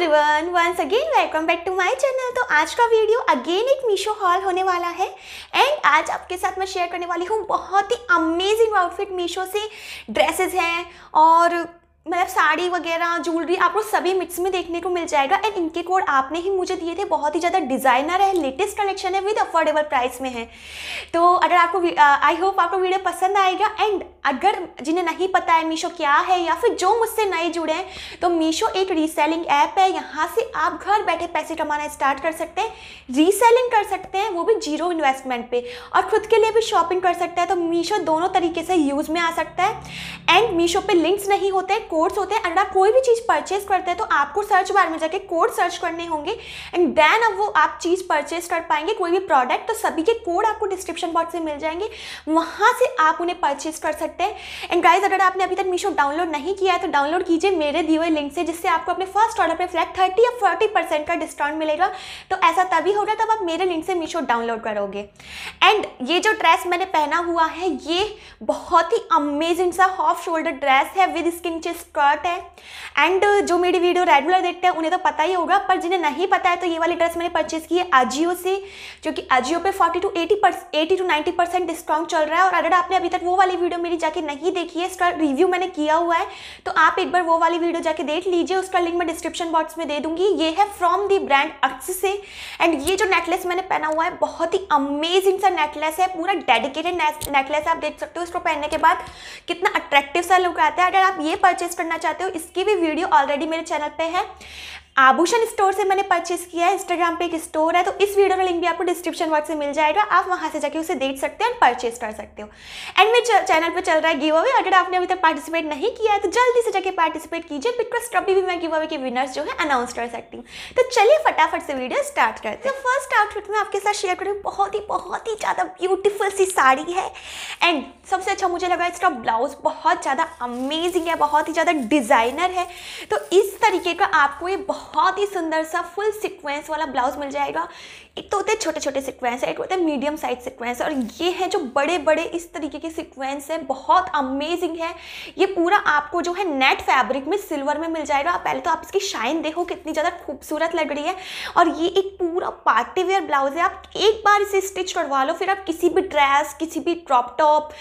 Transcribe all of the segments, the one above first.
everyone once again welcome back to my channel तो आज का वीडियो अगेन एक मीशो हॉल होने वाला है एंड आज आपके साथ मैं शेयर करने वाली हूँ बहुत ही अमेजिंग आउटफिट मीशो से ड्रेसेस हैं और मतलब साड़ी वगैरह ज्वेलरी आपको सभी मिक्स में देखने को मिल जाएगा एंड इनके कोड आपने ही मुझे दिए थे बहुत ही ज़्यादा डिज़ाइनर है लेटेस्ट कलेक्शन है विद अफोर्डेबल प्राइस में है तो अगर आपको आई होप आपको वीडियो पसंद आएगा एंड अगर जिन्हें नहीं पता है मीशो क्या है या फिर जो मुझसे नए जुड़े हैं तो मीशो एक रीसेलिंग ऐप है यहाँ से आप घर बैठे पैसे कमाना स्टार्ट कर सकते हैं रीसेलिंग कर सकते हैं वो भी जीरो इन्वेस्टमेंट पे और खुद के लिए भी शॉपिंग कर सकते हैं तो मीशो दोनों तरीके से यूज़ में आ सकता है एंड मीशो पे लिंक्स नहीं होते कोड्स होते हैं अगर आप कोई भी चीज़ परचेज करते हैं तो आपको सर्च बार में जाके कोड सर्च करने होंगे एंड देन अब वो आप चीज़ परचेज कर पाएंगे कोई भी प्रोडक्ट तो सभी के कोड आपको डिस्क्रिप्शन बॉक्स में मिल जाएंगे वहाँ से आप उन्हें परचेज कर सकते सकते हैं एंड गाइज अगर आपने अभी तक मीशो डाउनलोड नहीं किया है तो डाउनलोड कीजिए मेरे दिए हुए लिंक से जिससे आपको अपने फर्स्ट ऑर्डर पर फ्लैट थर्टी या फोर्टी परसेंट का डिस्काउंट मिलेगा तो ऐसा तभी होगा तब आप मेरे लिंक से मीशो डाउनलोड करोगे एंड ये जो ड्रेस मैंने पहना हुआ है ये बहुत ही अमेजिंग सा हॉफ शोल्डर ड्रेस है विद स्किन चे स्कर्ट है एंड जो मेरी वीडियो रेगुलर देखते हैं उन्हें तो पता ही होगा पर जिन्हें नहीं पता है तो ये वाली ड्रेस मैंने परचेज की है आजियो से जो कि आजियो पे forty to eighty percent eighty to 90 percent discount चल रहा है और अगर आपने अभी तक वो वाली वीडियो मेरी जाके नहीं देखी है इसका रिव्यू मैंने किया हुआ है तो आप एक बार वो वाली वीडियो जाके देख लीजिए उसका लिंक मैं डिस्क्रिप्शन बॉक्स में दे दूंगी ये है फ्रॉम दी ब्रांड अक्स से एंड ये जो नेकलेस मैंने पहना हुआ है बहुत ही अमेजिंग सा नेकलेस है पूरा डेडिकेटेड नेकलेस आप देख सकते हो इसको पहनने के बाद कितना अट्रैक्टिव सा लुक आता है अगर आप ये परचेज करना चाहते हो इसकी भी वीडियो ऑलरेडी मेरे चैनल पर है आभूषण स्टोर से मैंने परचेस किया है इंस्टाग्राम पे एक स्टोर है तो इस वीडियो का लिंक भी आपको डिस्क्रिप्शन बॉक्स में मिल जाएगा आप वहाँ से जाके उसे देख सकते हो और परचेस कर सकते हो एंड मेरे चैनल पे चल रहा है गिव अवे अगर आपने अभी तक पार्टिसिपेट नहीं किया है तो जल्दी से जाके पार्टिसिपेट कीजिए बिकॉज कभी भी मैं गिव अवे के विनर्स जो है अनाउंस कर सकती हूँ तो चलिए फटाफट से वीडियो स्टार्ट करते हैं फर्स्ट आउटफिट में आपके साथ शेयर करूँ बहुत ही बहुत ही ज़्यादा ब्यूटीफुल सी साड़ी है एंड सबसे अच्छा मुझे लगा इसका ब्लाउज बहुत ज़्यादा अमेजिंग है बहुत ही ज़्यादा डिज़ाइनर है तो इस तरीके का आपको ये बहुत बहुत ही सुंदर सा फुल सिक्वेंस वाला ब्लाउज मिल जाएगा एक तो होते हैं छोटे छोटे सिक्वेंस है एक होते हैं मीडियम साइज सिक्वेंस और ये है जो बड़े बड़े इस तरीके के सिक्वेंस हैं बहुत अमेजिंग है ये पूरा आपको जो है नेट फैब्रिक में सिल्वर में मिल जाएगा पहले तो आप इसकी शाइन देखो कितनी ज़्यादा खूबसूरत लग रही है और ये एक पूरा पार्टी वेयर ब्लाउज है आप एक बार इसे स्टिच करवा लो फिर आप किसी भी ड्रेस किसी भी क्रॉप टॉप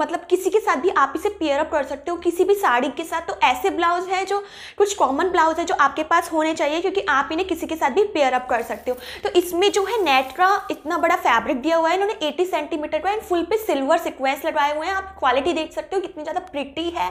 मतलब किसी के साथ भी आप इसे पेयरअप कर सकते हो किसी भी साड़ी के साथ तो ऐसे ब्लाउज है जो कुछ कॉमन ब्लाउज है जो आपके पास होने चाहिए क्योंकि आप इन्हें किसी के साथ भी पेयरअप कर सकते हो तो इसमें जो है नेट का इतना बड़ा फैब्रिक दिया हुआ है इन्होंने 80 सेंटीमीटर का एंड फुल पे सिल्वर सिक्वेंस लगाए हुए हैं आप क्वालिटी देख सकते हो कितनी ज़्यादा प्रिटी है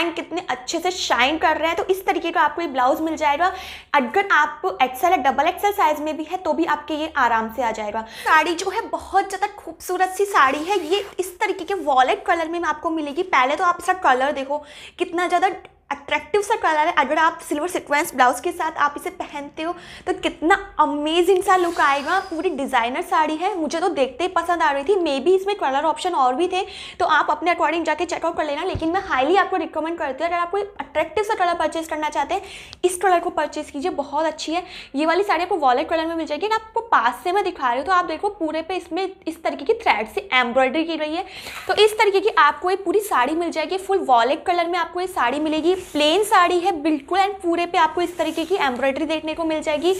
एंड कितने अच्छे से शाइन कर रहे हैं तो इस तरीके का आपको ये ब्लाउज मिल जाएगा अगर आप एक्सल या डबल एक्सल साइज में भी है तो भी आपके ये आराम से आ जाएगा साड़ी जो है बहुत ज़्यादा खूबसूरत सी साड़ी है ये इस तरीके के वॉलेट कलर में आपको मिलेगी पहले तो आप इसका कलर देखो कितना ज़्यादा अट्रैक्टिव सा कलर है अगर आप सिल्वर सिक्वेंस ब्लाउज के साथ आप इसे पहनते हो तो कितना अमेजिंग सा लुक आएगा पूरी डिज़ाइनर साड़ी है मुझे तो देखते ही पसंद आ रही थी मे बी इसमें कलर ऑप्शन और भी थे तो आप अपने अकॉर्डिंग जाके चेकआउट कर लेना लेकिन मैं हाईली आपको रिकमेंड करती हूँ अगर आप कोई अट्रैक्टिव सा कलर परचेज करना चाहते हैं इस कलर को परचेज कीजिए बहुत अच्छी है ये वाली साड़ी आपको वॉलेट कलर में मिल जाएगी अगर आपको पास से मैं दिखा रही हूँ तो आप देखो पूरे पे इसमें इस तरीके की थ्रेड से एम्ब्रॉयडरी की गई है तो इस तरीके की आपको ये पूरी साड़ी मिल जाएगी फुल वॉलेट कलर में आपको ये साड़ी मिलेगी प्लेन साड़ी है बिल्कुल एंड पूरे पे आपको इस तरीके की एम्ब्रॉयडरी देखने को मिल जाएगी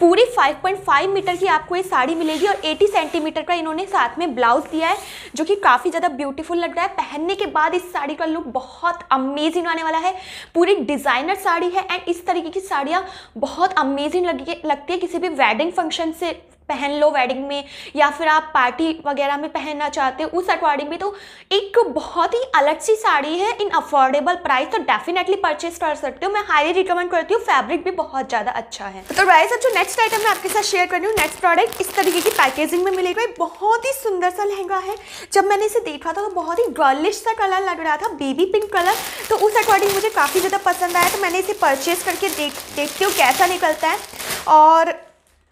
पूरी 5.5 मीटर की आपको ये साड़ी मिलेगी और 80 सेंटीमीटर का इन्होंने साथ में ब्लाउज दिया है जो कि काफ़ी ज़्यादा ब्यूटीफुल लग रहा है पहनने के बाद इस साड़ी का लुक बहुत अमेजिंग आने वाला है पूरी डिज़ाइनर साड़ी है एंड इस तरीके की साड़ियाँ बहुत अमेजिंग लगती है किसी भी वेडिंग फंक्शन से पहन लो वेडिंग में या फिर आप पार्टी वगैरह में पहनना चाहते हो उस अकॉर्डिंग भी तो एक बहुत ही अलग सी साड़ी है इन अफोर्डेबल प्राइस तो डेफिनेटली परचेज कर सकते हो मैं हाईली रिकमेंड करती हूँ फैब्रिक भी बहुत ज़्यादा अच्छा है तो राइस अब जो नेक्स्ट आइटम मैं आपके साथ शेयर कर रही हूँ नेक्स्ट प्रोडक्ट इस तरीके की पैकेजिंग में मिलेगा बहुत ही सुंदर सा लहंगा है जब मैंने इसे देखा था तो बहुत ही गर्लिश सा कलर लग रहा था बेबी पिंक कलर तो उस अकॉर्डिंग मुझे काफ़ी ज़्यादा पसंद आया तो मैंने इसे परचेज़ करके देख देखती हूँ कैसा निकलता है और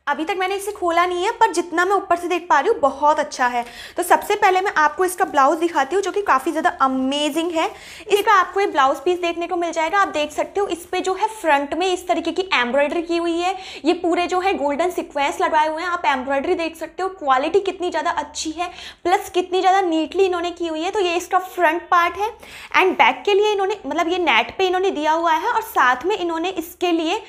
अभी तक मैंने इसे खोला नहीं है पर जितना मैं ऊपर से देख पा रही हूँ बहुत अच्छा है तो सबसे पहले मैं आपको इसका ब्लाउज दिखाती हूँ जो कि काफ़ी ज़्यादा अमेजिंग है इसका आपको ये ब्लाउज पीस देखने को मिल जाएगा आप देख सकते हो इस पर जो है फ्रंट में इस तरीके की एम्ब्रॉयडरी की हुई है ये पूरे जो है गोल्डन सिक्वेंस लगाए हुए हैं आप एम्ब्रॉयडरी देख सकते हो क्वालिटी कितनी ज़्यादा अच्छी है प्लस कितनी ज़्यादा नीटली इन्होंने की हुई है तो ये इसका फ्रंट पार्ट है एंड बैक के लिए इन्होंने मतलब ये नेट पर इन्होंने दिया हुआ है और साथ में इन्होंने इसके लिए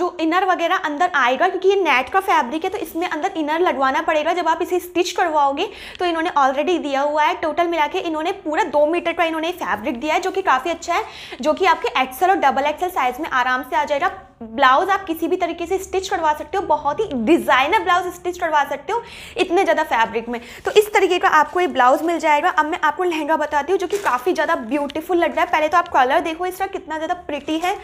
जो इनर वगैरह अंदर आएगा क्योंकि ये नेट कैट का फैब्रिक है तो इसमें अंदर इनर लगवाना पड़ेगा जब आप इसे स्टिच करवाओगे तो इन्होंने ऑलरेडी दिया हुआ है टोटल मिला के इन्होंने पूरा दो मीटर का इन्होंने फैब्रिक दिया है जो कि काफ़ी अच्छा है जो कि आपके एक्सल और डबल एक्सल साइज में आराम से आ जाएगा ब्लाउज आप किसी भी तरीके से स्टिच करवा सकते हो बहुत ही डिजाइनर ब्लाउज स्टिच करवा सकते हो इतने ज़्यादा फैब्रिक में तो इस तरीके का आपको ये ब्लाउज मिल जाएगा अब मैं आपको लहंगा बताती हूँ जो कि काफ़ी ज़्यादा ब्यूटीफुल लग रहा है पहले तो आप कलर देखो इसका कितना ज़्यादा प्रिटी है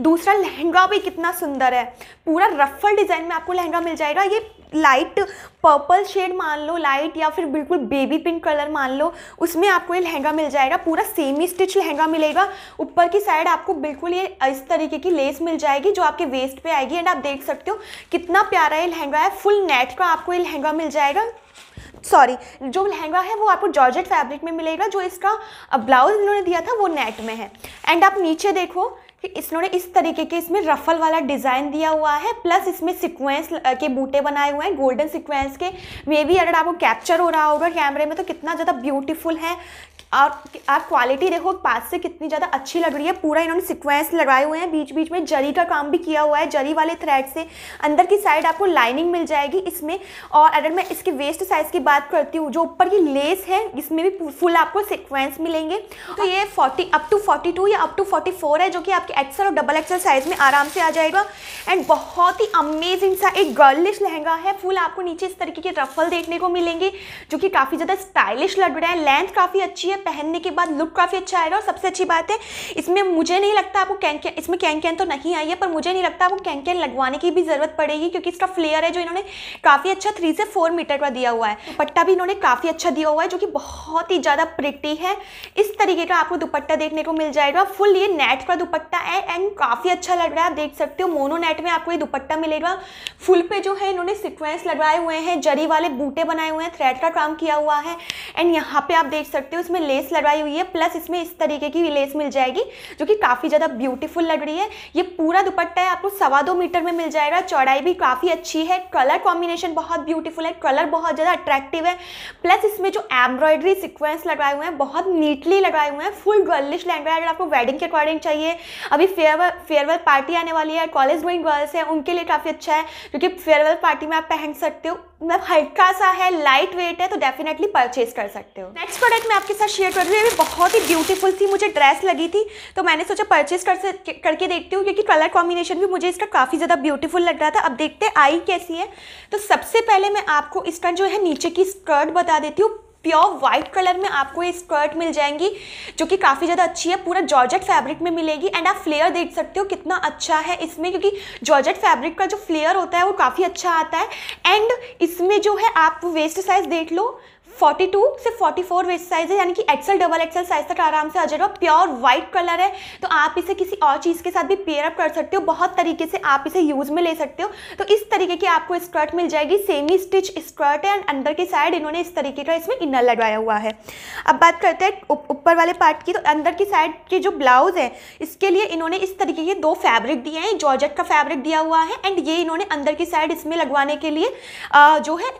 दूसरा लहंगा भी कितना सुंदर है पूरा रफल डिज़ाइन में आपको लहंगा मिल जाएगा ये लाइट पर्पल शेड मान लो लाइट या फिर बिल्कुल बेबी पिंक कलर मान लो उसमें आपको ये लहंगा मिल जाएगा पूरा सेमी स्टिच लहंगा मिलेगा ऊपर की साइड आपको बिल्कुल ये इस तरीके की लेस मिल जाएगी जो आपके वेस्ट पे आएगी एंड आप देख सकते हो कितना प्यारा ये लहंगा है फुल नेट का आपको ये लहंगा मिल जाएगा सॉरी जो लहंगा है वो आपको जॉर्जेट फैब्रिक में मिलेगा जो इसका ब्लाउज इन्होंने दिया था वो नेट में है एंड आप नीचे देखो फिर इसने इस तरीके के इसमें रफल वाला डिज़ाइन दिया हुआ है प्लस इसमें सिक्वेंस के बूटे बनाए हुए हैं गोल्डन सिक्वेंस के मे बी अगर आपको कैप्चर हो रहा होगा कैमरे में तो कितना ज़्यादा ब्यूटीफुल है और आप क्वालिटी देखो पास से कितनी ज़्यादा अच्छी लग रही है पूरा इन्होंने सिक्वेंस लगाए हुए हैं बीच बीच में जरी का काम भी किया हुआ है जरी वाले थ्रेड से अंदर की साइड आपको लाइनिंग मिल जाएगी इसमें और अगर मैं इसके वेस्ट साइज़ की बात करती हूँ जो ऊपर की लेस है इसमें भी फुल आपको सिक्वेंस मिलेंगे तो ये फोर्टी अप टू फोर्टी या अप टू फोर्टी है जो कि आपके आपके एक्सल और डबल एक्सल साइज़ में आराम से आ जाएगा एंड बहुत ही अमेजिंग सा एक गर्लिश लहंगा है फुल आपको नीचे इस तरीके के रफल देखने को मिलेंगे जो कि काफ़ी ज़्यादा स्टाइलिश लग रहा है लेंथ काफ़ी अच्छी है पहनने के बाद लुक काफ़ी अच्छा आएगा और सबसे अच्छी बात है इसमें मुझे नहीं लगता आपको कैन कैन इसमें कैन कैन तो नहीं आई है पर मुझे नहीं लगता आपको कैन कैन लगवाने की भी ज़रूरत पड़ेगी क्योंकि इसका फ्लेयर है जो इन्होंने काफ़ी अच्छा थ्री से फोर मीटर का दिया हुआ है दुपट्टा भी इन्होंने काफ़ी अच्छा दिया हुआ है जो कि बहुत ही ज़्यादा प्रिटी है इस तरीके का आपको दुपट्टा देखने को मिल जाएगा फुल ये नेट का दुपट्टा है एंड काफ़ी अच्छा लग रहा है आप देख सकते हो मोनोनेट में आपको ये दुपट्टा मिलेगा फुल पे जो है इन्होंने सिक्वेंस लगाए हुए हैं जरी वाले बूटे बनाए हुए हैं थ्रेड का काम किया हुआ है एंड यहाँ पे आप देख सकते हो इसमें लेस लगाई हुई है प्लस इसमें इस तरीके की लेस मिल जाएगी जो कि काफ़ी ज़्यादा ब्यूटीफुल लग रही है ये पूरा दुपट्टा है आपको सवा दो मीटर में मिल जाएगा चौड़ाई भी काफ़ी अच्छी है कलर कॉम्बिनेशन बहुत ब्यूटीफुल है कलर बहुत ज़्यादा अट्रैक्टिव है प्लस इसमें जो एम्ब्रॉयडरी सिक्वेंस लगाए हुए हैं बहुत नीटली लगाए हुए हैं फुल गर्लिश लैंग्वेज अगर आपको वेडिंग के अकॉर्डिंग चाहिए अभी फेयरवेल फेयरवेल पार्टी आने वाली है कॉलेज गोइंग गर्ल्स हैं उनके लिए काफ़ी अच्छा है क्योंकि फेयरवेल पार्टी में आप पहन सकते हो मतलब हल्का सा है लाइट वेट है तो डेफिनेटली परचेज कर सकते हो नेक्स्ट प्रोडक्ट मैं आपके साथ शेयर कर रही हूँ बहुत ही ब्यूटीफुल थी मुझे ड्रेस लगी थी तो मैंने सोचा परचेज कर करके देखती हूँ क्योंकि कलर कॉम्बिनेशन भी मुझे इसका काफ़ी ज़्यादा ब्यूटीफुल लग रहा था अब देखते आई कैसी है तो सबसे पहले मैं आपको इसका जो है नीचे की स्कर्ट बता देती हूँ प्योर व्हाइट कलर में आपको ये स्कर्ट मिल जाएंगी जो कि काफ़ी ज़्यादा अच्छी है पूरा जॉर्जेट फैब्रिक में मिलेगी एंड आप फ्लेयर देख सकते हो कितना अच्छा है इसमें क्योंकि जॉर्जेट फैब्रिक का जो फ्लेयर होता है वो काफ़ी अच्छा आता है एंड इसमें जो है आप वेस्ट साइज देख लो 42 से 44 वेस्ट साइज है यानी कि एक्सल डबल एक्सल साइज तक आराम से आ जाएगा प्योर वाइट कलर है तो आप इसे किसी और चीज़ के साथ भी पेयर अप कर सकते हो बहुत तरीके से आप इसे यूज़ में ले सकते हो तो इस तरीके की आपको स्कर्ट मिल जाएगी सेमी स्टिच स्कर्ट है एंड अंदर की साइड इन्होंने इस तरीके का इसमें इनर लगाया हुआ है अब बात करते हैं ऊपर वाले पार्ट की तो अंदर की साइड के जो ब्लाउज़ है इसके लिए इन्होंने इस तरीके के दो फैब्रिक दिए हैं जॉर्जेट का फैब्रिक दिया हुआ है एंड ये इन्होंने अंदर की साइड इसमें लगवाने के लिए जो है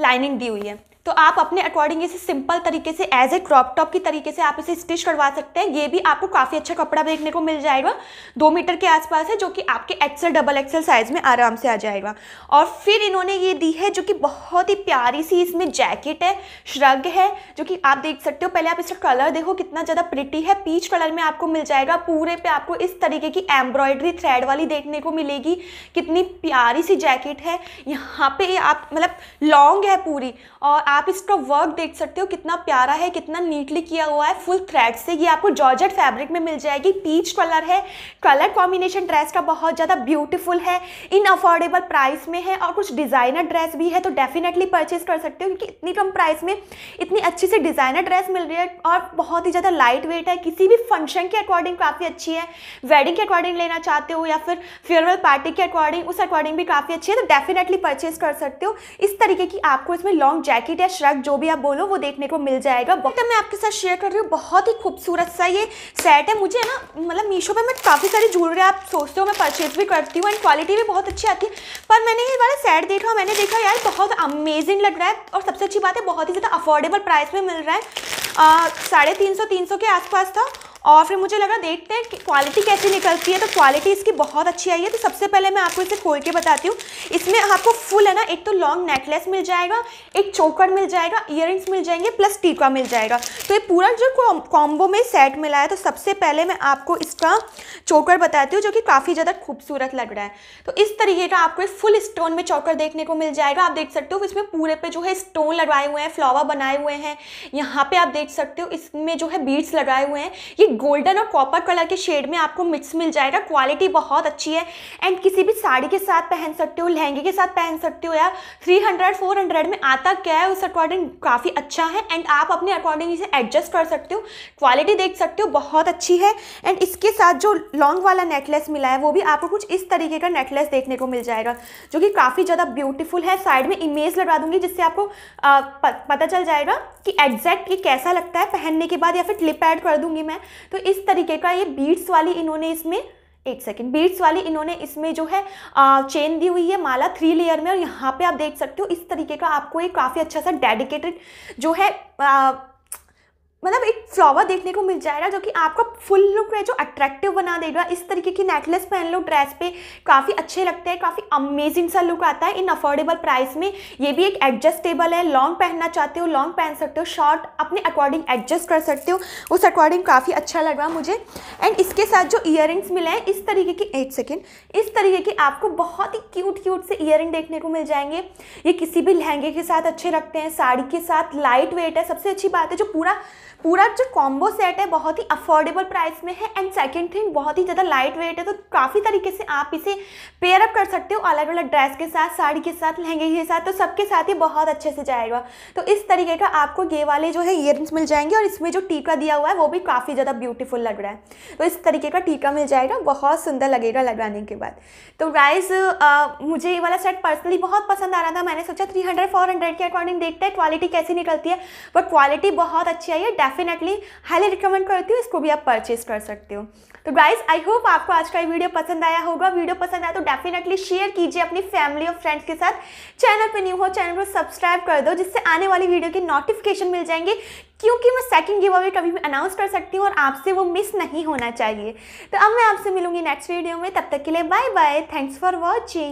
लाइनिंग दी हुई है तो आप अपने अकॉर्डिंग इसे सिंपल तरीके से एज ए क्रॉप टॉप की तरीके से आप इसे स्टिच करवा सकते हैं ये भी आपको काफ़ी अच्छा कपड़ा देखने को मिल जाएगा दो मीटर के आसपास है जो कि आपके एक्सल डबल एक्सेल साइज़ में आराम से आ जाएगा और फिर इन्होंने ये दी है जो कि बहुत ही प्यारी सी इसमें जैकेट है श्रग है जो कि आप देख सकते हो पहले आप इसका कलर देखो कितना ज़्यादा प्रिटी है पीच कलर में आपको मिल जाएगा पूरे पर आपको इस तरीके की एम्ब्रॉयडरी थ्रेड वाली देखने को मिलेगी कितनी प्यारी सी जैकेट है यहाँ पर आप मतलब लॉन्ग है पूरी और आप आप इसका वर्क देख सकते हो कितना प्यारा है कितना नीटली किया हुआ है फुल थ्रेड से ये आपको जॉर्जेट फैब्रिक में मिल जाएगी पीच कलर है कलर कॉम्बिनेशन ड्रेस का बहुत ज़्यादा ब्यूटीफुल है इन अफोर्डेबल प्राइस में है और कुछ डिज़ाइनर ड्रेस भी है तो डेफिनेटली परचेज कर सकते हो क्योंकि इतनी कम प्राइस में इतनी अच्छी से डिज़ाइनर ड्रेस मिल रही है और बहुत ही ज़्यादा लाइट वेट है किसी भी फंक्शन के अकॉर्डिंग काफ़ी अच्छी है वेडिंग के अकॉर्डिंग लेना चाहते हो या फिर फेयरवेल पार्टी के अकॉर्डिंग उस अकॉर्डिंग भी काफ़ी अच्छी है तो डेफिनेटली परचेज कर सकते हो इस तरीके की आपको इसमें लॉन्ग जैकेट या श्रग जो भी आप बोलो वो देखने को मिल जाएगा बहुत मैं आपके साथ शेयर कर रही हूँ बहुत ही खूबसूरत सा ये सेट है मुझे ना मतलब मीशो पर मैं काफ़ी सारी ज्वेलरी आप सोचते हो मैं परचेज भी करती हूँ एंड क्वालिटी भी बहुत अच्छी आती है पर मैंने ये वाला सेट देखा मैंने देखा यार बहुत अमेजिंग लग रहा है और सबसे अच्छी बात है बहुत ही ज़्यादा अफोर्डेबल प्राइस में मिल रहा है साढ़े तीन सौ तीन सौ के आसपास था और फिर मुझे लगा देखते हैं कि क्वालिटी कैसी निकलती है तो क्वालिटी इसकी बहुत अच्छी आई है तो सबसे पहले मैं आपको इसे खोल के बताती हूँ इसमें आपको फुल है ना एक तो लॉन्ग नेकलेस मिल जाएगा एक चोकर मिल जाएगा इयर मिल जाएंगे प्लस टीका मिल जाएगा तो ये पूरा जो कॉम्बो में सेट मिला है तो सबसे पहले मैं आपको इसका चोकर बताती हूँ जो कि काफ़ी ज़्यादा खूबसूरत लग रहा है तो इस तरीके का आपको फुल स्टोन में चौकर देखने को मिल जाएगा आप देख सकते हो इसमें पूरे पे जो है स्टोन लगाए हुए हैं फ्लावर बनाए हुए हैं यहाँ पे आप देख सकते हो इसमें जो है बीड्स लगाए हुए हैं ये गोल्डन और कॉपर कलर के शेड में आपको मिक्स मिल जाएगा क्वालिटी बहुत अच्छी है एंड किसी भी साड़ी के साथ पहन सकते हो लहंगे के साथ पहन पहन सकते हो यार 300 400 में आता क्या है उस अकॉर्डिंग काफ़ी अच्छा है एंड आप अपने अकॉर्डिंग इसे एडजस्ट कर सकते हो क्वालिटी देख सकते हो बहुत अच्छी है एंड इसके साथ जो लॉन्ग वाला नेकलेस मिला है वो भी आपको कुछ इस तरीके का नेकलेस देखने को मिल जाएगा जो कि काफ़ी ज़्यादा ब्यूटीफुल है साइड में इमेज लगा दूंगी जिससे आपको आ, पता चल जाएगा कि एग्जैक्ट ये कैसा लगता है पहनने के बाद या फिर क्लिप ऐड कर दूंगी मैं तो इस तरीके का ये बीट्स वाली इन्होंने इसमें एक सेकेंड बीट्स वाली इन्होंने इसमें जो है चेन दी हुई है माला थ्री लेयर में और यहाँ पे आप देख सकते हो इस तरीके का आपको एक काफ़ी अच्छा सा डेडिकेटेड जो है आ, मतलब एक फ्लावर देखने को मिल जाएगा जो कि आपको फुल लुक है जो अट्रैक्टिव बना देगा इस तरीके की नेकलेस पहन लो ड्रेस पे काफ़ी अच्छे लगते हैं काफ़ी अमेजिंग सा लुक आता है इन अफोर्डेबल प्राइस में ये भी एक एडजस्टेबल है लॉन्ग पहनना चाहते हो लॉन्ग पहन सकते हो शॉर्ट अपने अकॉर्डिंग एडजस्ट कर सकते हो उस अकॉर्डिंग काफ़ी अच्छा लग रहा मुझे एंड इसके साथ जो इयर मिले हैं इस तरीके की एट सेकेंड इस तरीके के आपको बहुत ही क्यूट क्यूट से इयर देखने को मिल जाएंगे ये किसी भी लहंगे के साथ अच्छे लगते हैं साड़ी के साथ लाइट वेट है सबसे अच्छी बात है जो पूरा पूरा जो कॉम्बो सेट है बहुत ही अफोर्डेबल प्राइस में है एंड सेकेंड थिंग बहुत ही ज़्यादा लाइट वेट है तो काफ़ी तरीके से आप इसे पेयरअप कर सकते हो अलग अलग ड्रेस के साथ साड़ी के साथ लहंगे के साथ तो सबके साथ ही बहुत अच्छे से जाएगा तो इस तरीके का आपको ये वाले जो है ईयर मिल जाएंगे और इसमें जो टीका दिया हुआ है वो भी काफ़ी ज़्यादा ब्यूटीफुल लग रहा है तो इस तरीके का टीका मिल जाएगा बहुत सुंदर लगेगा लगाने के बाद तो राइस मुझे ये वाला सेट पर्सनली बहुत पसंद आ रहा था मैंने सोचा थ्री हंड्रेड फोर हंड्रेड के अकॉर्डिंग देखते हैं क्वालिटी कैसी निकलती है बट क्वालिटी बहुत अच्छी आई है डेफिनेटली हाईली रिकमेंड करती हूँ इसको भी आप परचेज कर सकते हो तो गाइज आई होप आपको आज का वीडियो पसंद आया होगा वीडियो पसंद आया तो डेफिनेटली शेयर कीजिए अपनी फैमिली और फ्रेंड्स के साथ चैनल पर न्यू हो चैनल को सब्सक्राइब कर दो जिससे आने वाली वीडियो की नोटिफिकेशन मिल जाएंगे क्योंकि मैं सेकंड गिव अवे कभी भी अनाउंस कर सकती हूँ और आपसे वो मिस नहीं होना चाहिए तो अब मैं आपसे मिलूंगी नेक्स्ट वीडियो में तब तक के लिए bye bye thanks for watching